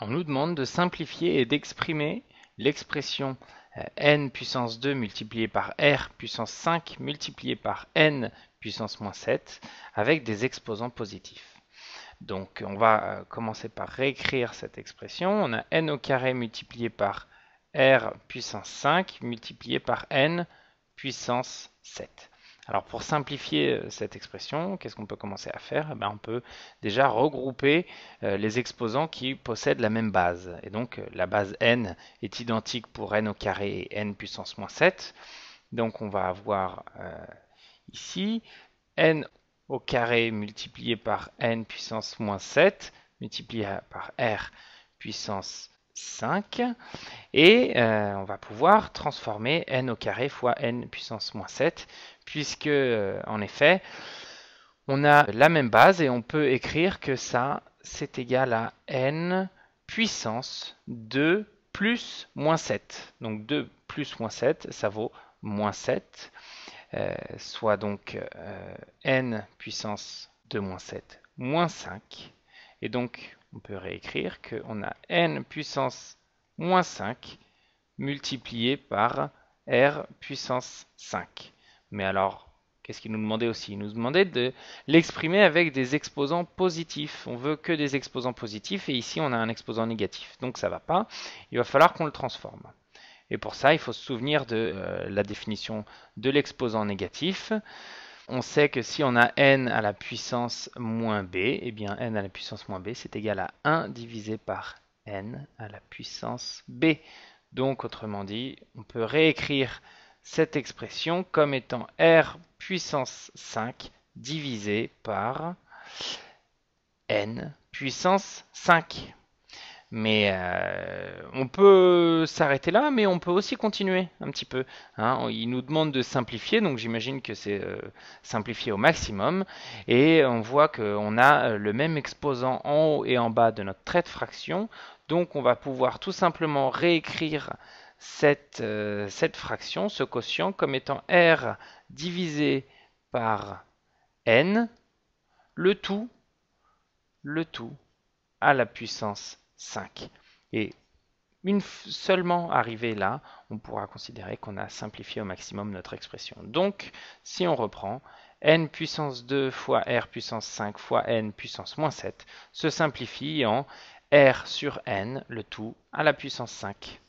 on nous demande de simplifier et d'exprimer l'expression euh, n puissance 2 multiplié par r puissance 5 multiplié par n puissance moins 7 avec des exposants positifs. Donc on va euh, commencer par réécrire cette expression. On a n au carré multiplié par r puissance 5 multiplié par n puissance 7. Alors pour simplifier euh, cette expression, qu'est-ce qu'on peut commencer à faire eh ben, On peut déjà regrouper euh, les exposants qui possèdent la même base. Et donc euh, la base n est identique pour n au carré et n puissance moins 7. Donc on va avoir ici n au carré multiplié par n puissance moins 7 multiplié par r puissance 5. Et euh, on va pouvoir transformer n au carré fois n puissance moins 7, puisque euh, en effet, on a la même base et on peut écrire que ça, c'est égal à n puissance 2 plus moins 7. Donc 2 plus moins 7, ça vaut moins 7, euh, soit donc n puissance 2 moins 7 moins 5 et donc, on peut réécrire qu'on a n puissance moins 5 multiplié par r puissance 5. Mais alors, qu'est-ce qu'il nous demandait aussi Il nous demandait de l'exprimer avec des exposants positifs. On veut que des exposants positifs et ici on a un exposant négatif. Donc ça ne va pas, il va falloir qu'on le transforme. Et pour ça, il faut se souvenir de euh, la définition de l'exposant négatif on sait que si on a n à la puissance moins b, et eh bien n à la puissance moins b, c'est égal à 1 divisé par n à la puissance b. Donc, autrement dit, on peut réécrire cette expression comme étant r puissance 5 divisé par n puissance 5. Mais euh, on peut s'arrêter là, mais on peut aussi continuer un petit peu. Hein. Il nous demande de simplifier, donc j'imagine que c'est euh, simplifier au maximum. Et on voit qu'on a euh, le même exposant en haut et en bas de notre trait de fraction. Donc on va pouvoir tout simplement réécrire cette, cette fraction, ce quotient, comme étant R divisé par N, le tout, le tout à la puissance 5. Et une seulement arrivé là, on pourra considérer qu'on a simplifié au maximum notre expression. Donc, si on reprend, n puissance 2 fois r puissance 5 fois n puissance moins 7 se simplifie en r sur n, le tout à la puissance 5.